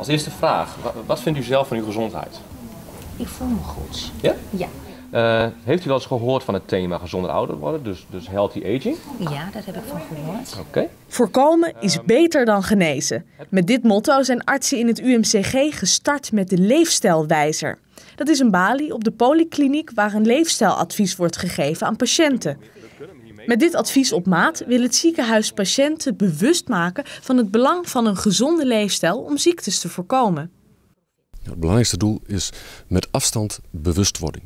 Als eerste vraag, wat vindt u zelf van uw gezondheid? Ik voel me goed. Ja? Ja. Eh, heeft u wel eens gehoord van het thema gezonder ouder worden, dus, dus healthy aging? Ja, daar heb ik van gehoord. Oké. Voorkomen is ehm, beter dan genezen. Met dit motto zijn artsen in het UMCG gestart met de leefstijlwijzer. Dat is een balie op de polykliniek waar een leefstijladvies wordt gegeven aan patiënten. Met dit advies op maat wil het ziekenhuis patiënten bewust maken van het belang van een gezonde leefstijl om ziektes te voorkomen. Het belangrijkste doel is met afstand bewustwording.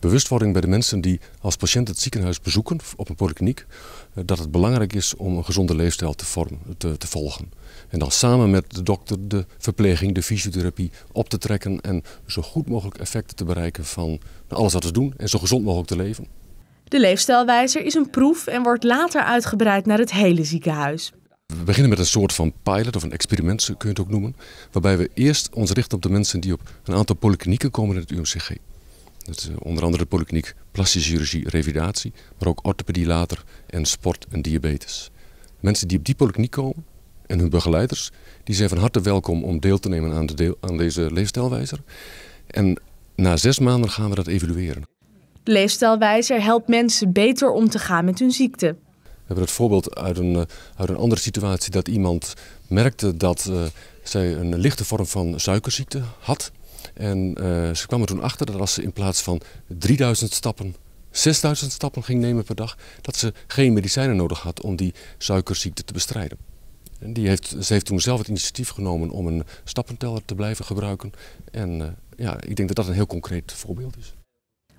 Bewustwording bij de mensen die als patiënt het ziekenhuis bezoeken op een polykliniek, eh, dat het belangrijk is om een gezonde leefstijl te, vormen, te, te volgen. En dan samen met de dokter, de verpleging, de fysiotherapie op te trekken en zo goed mogelijk effecten te bereiken van nou, alles wat we doen en zo gezond mogelijk te leven. De leefstijlwijzer is een proef en wordt later uitgebreid naar het hele ziekenhuis. We beginnen met een soort van pilot of een experiment, kun je het ook noemen. Waarbij we eerst ons richten op de mensen die op een aantal polyklinieken komen in het UMCG. Dat is eh, onder andere de polykliniek plastische chirurgie, revidatie, maar ook orthopedie later en sport en diabetes. Mensen die op die polykliniek komen en hun begeleiders, die zijn van harte welkom om deel te nemen aan, de aan deze leefstijlwijzer. En na zes maanden gaan we dat evalueren. Leefstijlwijzer helpt mensen beter om te gaan met hun ziekte. We hebben het voorbeeld uit een, eh, uit een andere situatie dat iemand merkte dat eh, zij een lichte vorm van suikerziekte had. En eh, ze kwam er toen achter dat als ze in plaats van 3000 stappen 6000 stappen ging nemen per dag, dat ze geen medicijnen nodig had om die suikerziekte te bestrijden. En die heeft, ze heeft toen zelf het initiatief genomen om een stappenteller te blijven gebruiken. En ja, ik denk dat dat een heel concreet voorbeeld is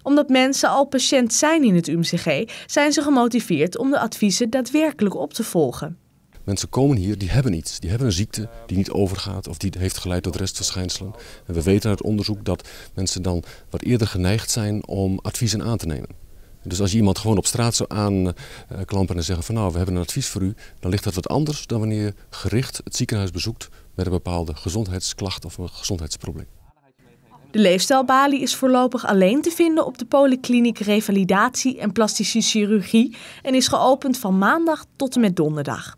omdat mensen al patiënt zijn in het UMCG, zijn ze gemotiveerd om de adviezen daadwerkelijk op te volgen. Mensen komen hier, die hebben iets. Die hebben een ziekte die niet overgaat of die heeft geleid tot restverschijnselen. En we weten uit onderzoek dat mensen dan wat eerder geneigd zijn om adviezen aan te nemen. Dus als je iemand gewoon op straat zou aanklampen en zeggen van nou, we hebben een advies voor u, dan ligt dat wat anders dan wanneer je gericht het ziekenhuis bezoekt met een bepaalde gezondheidsklacht of een gezondheidsprobleem. De leefstijlbalie is voorlopig alleen te vinden op de Polykliniek Revalidatie en Plastische Chirurgie en is geopend van maandag tot en met donderdag.